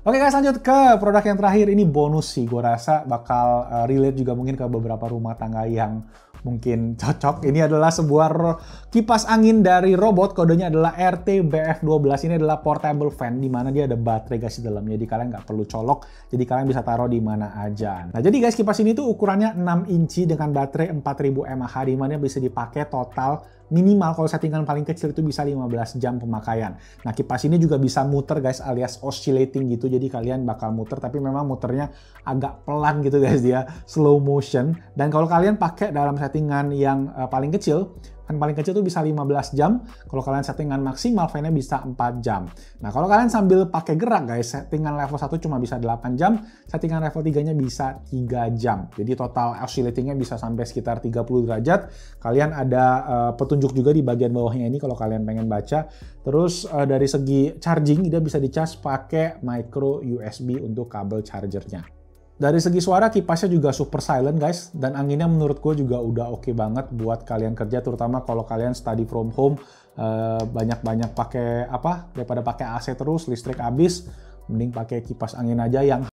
Oke guys lanjut ke produk yang terakhir ini bonus sih gue rasa bakal eh, relate juga mungkin ke beberapa rumah tangga yang mungkin cocok. Ini adalah sebuah kipas angin dari robot, kodenya adalah RTBF12. Ini adalah portable fan, di mana dia ada baterai guys di dalamnya, jadi kalian nggak perlu colok, jadi kalian bisa taruh di mana aja. Nah jadi guys, kipas ini tuh ukurannya 6 inci dengan baterai 4000 mAh, di mana bisa dipakai total minimal kalau settingan paling kecil itu bisa 15 jam pemakaian. Nah kipas ini juga bisa muter guys alias oscillating gitu jadi kalian bakal muter tapi memang muternya agak pelan gitu guys dia slow motion dan kalau kalian pakai dalam settingan yang uh, paling kecil, fan paling kecil itu bisa 15 jam. Kalau kalian settingan maksimal, fan-nya bisa 4 jam. Nah, kalau kalian sambil pakai gerak guys, settingan level 1 cuma bisa 8 jam, settingan level 3-nya bisa 3 jam. Jadi total oscillating-nya bisa sampai sekitar 30 derajat. Kalian ada uh, petunjuk juga di bagian bawahnya ini kalau kalian pengen baca. Terus uh, dari segi charging, dia bisa di-charge pakai micro USB untuk kabel chargernya. Dari segi suara kipasnya juga super silent guys dan anginnya menurut gue juga udah oke okay banget buat kalian kerja terutama kalau kalian study from home eh, banyak-banyak pakai apa daripada pakai AC terus listrik habis mending pakai kipas angin aja yang